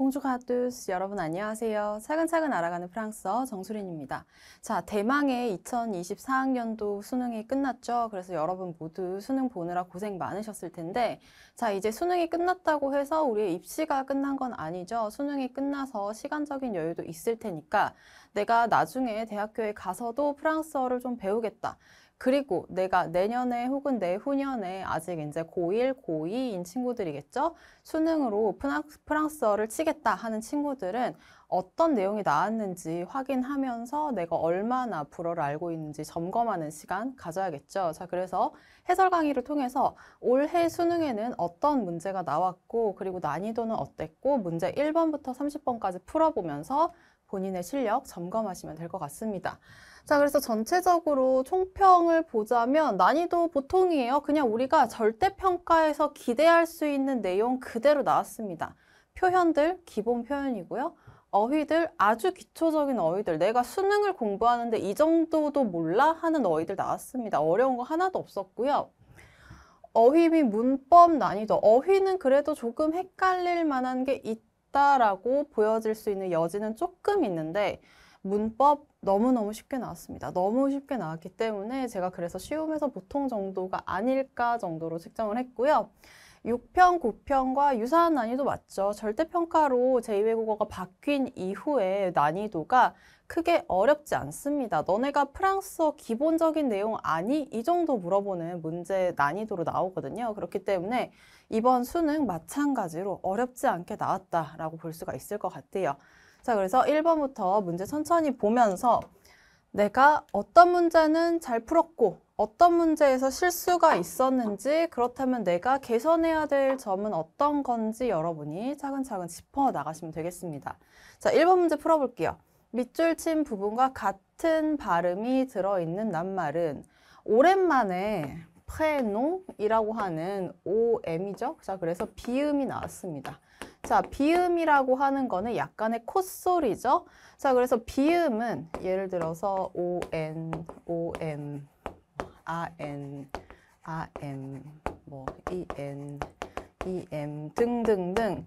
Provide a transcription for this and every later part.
봉주 가두스 여러분 안녕하세요. 차근차근 알아가는 프랑스어 정수린입니다. 자, 대망의 2024학년도 수능이 끝났죠. 그래서 여러분 모두 수능 보느라 고생 많으셨을 텐데 자, 이제 수능이 끝났다고 해서 우리의 입시가 끝난 건 아니죠. 수능이 끝나서 시간적인 여유도 있을 테니까 내가 나중에 대학교에 가서도 프랑스어를 좀 배우겠다. 그리고 내가 내년에 혹은 내후년에 아직 이제 고1, 고2인 친구들이겠죠? 수능으로 프랑스어를 치겠다 하는 친구들은 어떤 내용이 나왔는지 확인하면서 내가 얼마나 불어를 알고 있는지 점검하는 시간 가져야겠죠. 자, 그래서 해설 강의를 통해서 올해 수능에는 어떤 문제가 나왔고, 그리고 난이도는 어땠고, 문제 1번부터 30번까지 풀어보면서 본인의 실력 점검하시면 될 것 같습니다. 자, 그래서 전체적으로 총평을 보자면 난이도 보통이에요. 그냥 우리가 절대평가에서 기대할 수 있는 내용 그대로 나왔습니다. 표현들, 기본 표현이고요. 어휘들, 아주 기초적인 어휘들, 내가 수능을 공부하는데 이 정도도 몰라 하는 어휘들 나왔습니다. 어려운 거 하나도 없었고요. 어휘 및 문법 난이도, 어휘는 그래도 조금 헷갈릴 만한 게있 쉽다라고 보여질 수 있는 여지는 조금 있는데 문법 너무너무 쉽게 나왔습니다. 너무 쉽게 나왔기 때문에 제가 그래서 쉬움에서 보통 정도가 아닐까 정도로 측정을 했고요. 6편, 9편과 유사한 난이도 맞죠. 절대평가로 제2외국어가 바뀐 이후에 난이도가 크게 어렵지 않습니다. 너네가 프랑스어 기본적인 내용 아니? 이 정도 물어보는 문제 난이도로 나오거든요. 그렇기 때문에 이번 수능 마찬가지로 어렵지 않게 나왔다라고 볼 수가 있을 것 같아요. 자, 그래서 1번부터 문제 천천히 보면서 내가 어떤 문제는 잘 풀었고 어떤 문제에서 실수가 있었는지 그렇다면 내가 개선해야 될 점은 어떤 건지 여러분이 차근차근 짚어 나가시면 되겠습니다. 자, 1번 문제 풀어볼게요. 밑줄 친 부분과 같은 발음이 들어있는 낱말은 오랜만에 페노이라고 하는 OM이죠. 자, 그래서 비음이 나왔습니다. 자, 비음이라고 하는 거는 약간의 콧소리죠. 자, 그래서 비음은 예를 들어서 ON, OM 아, n 아, m 뭐 EN, EM 등등등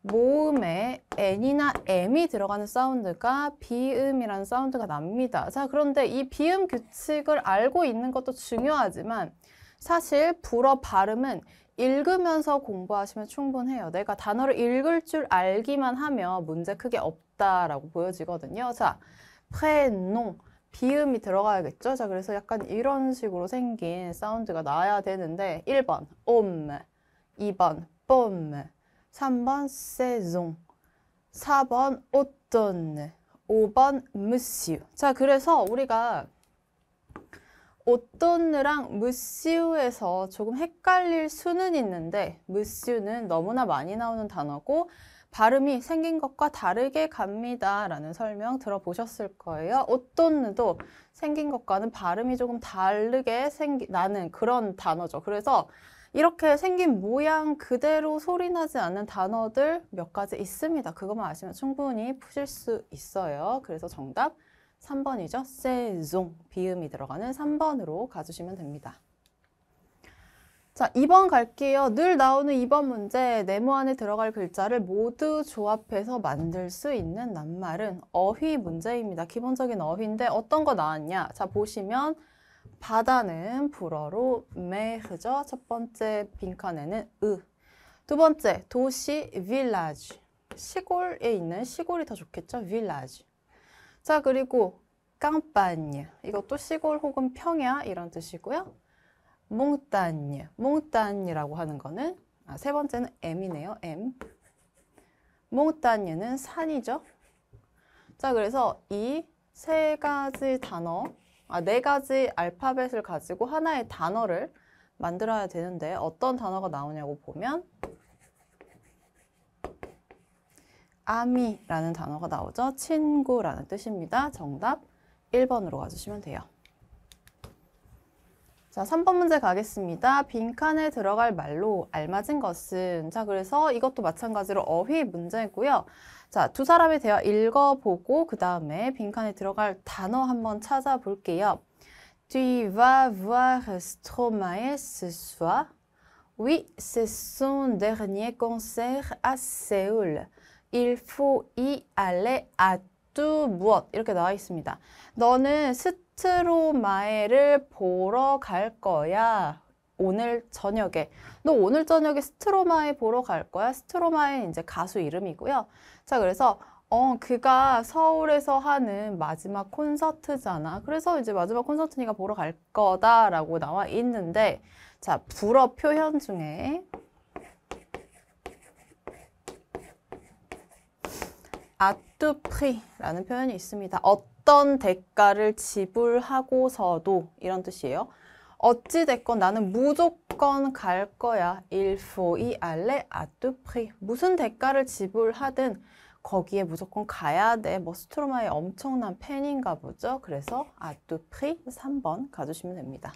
모음에 N이나 M이 들어가는 사운드가 비음이라는 사운드가 납니다. 자, 그런데 이 비음 규칙을 알고 있는 것도 중요하지만 사실 불어 발음은 읽으면서 공부하시면 충분해요. 내가 단어를 읽을 줄 알기만 하면 문제 크게 없다라고 보여지거든요. 자, p r é 비음이 들어가야겠죠? 자, 그래서 약간 이런 식으로 생긴 사운드가 나야 되는데 1번 옴, 2번 뽐, 3번 세종, 4번 오떤, 5번 무시 자, 그래서 우리가 오떤느랑 무시에서 조금 헷갈릴 수는 있는데 무시는 너무나 많이 나오는 단어고 발음이 생긴 것과 다르게 갑니다. 라는 설명 들어보셨을 거예요. 어떤느도 생긴 것과는 발음이 조금 다르게 생기, 나는 그런 단어죠. 그래서 이렇게 생긴 모양 그대로 소리나지 않는 단어들 몇 가지 있습니다. 그것만 아시면 충분히 푸실 수 있어요. 그래서 정답 3번이죠. 세종 비음이 들어가는 3번으로 가주시면 됩니다. 자, 2번 갈게요. 늘 나오는 2번 문제. 네모 안에 들어갈 글자를 모두 조합해서 만들 수 있는 낱말은 어휘 문제입니다. 기본적인 어휘인데 어떤 거 나왔냐? 자, 보시면 바다는 불어로 메흐죠. 첫 번째 빈칸에는 으. 두 번째 도시 village. 시골에 있는 시골이 더 좋겠죠. village. 자, 그리고 깡빠니. 이것도 시골 혹은 평야 이런 뜻이고요. 몽따니, 몽따니라고 하는 거는 아, 세 번째는 M이네요. M. 몽따니는 산이죠. 자, 그래서 이 세 가지 단어, 아, 네 가지 알파벳을 가지고 하나의 단어를 만들어야 되는데 어떤 단어가 나오냐고 보면 아미라는 단어가 나오죠. 친구라는 뜻입니다. 정답 1번으로 가주시면 돼요. 자, 3번 문제 가겠습니다. 빈칸에 들어갈 말로 알맞은 것은 자, 그래서 이것도 마찬가지로 어휘 문제고요. 자, 두 사람에 대화 읽어보고 그 다음에 빈칸에 들어갈 단어 한번 찾아볼게요. Tu vas voir Stromae ce soir? Oui, c'est son dernier concert à Séoul. Il faut y aller à d 무엇 이렇게 나와 있습니다. 너는 스트로마에를 보러 갈 거야. 오늘 저녁에 너 오늘 저녁에 스트로마에 보러 갈 거야. 스트로마에 이제 가수 이름이고요. 자 그래서 어 그가 서울에서 하는 마지막 콘서트잖아. 그래서 이제 마지막 콘서트니까 보러 갈 거다라고 나와 있는데 자 불어 표현 중에 아 c o û prix라는 표현이 있습니다. 어떤 대가를 지불하고서도 이런 뜻이에요. 어찌 됐건 나는 무조건 갈 거야. Il faut y aller à t u prix. 무슨 대가를 지불하든 거기에 무조건 가야 돼. 뭐 스트로마의 엄청난 팬인가 보죠. 그래서 à t o u prix 3번 가주시면 됩니다.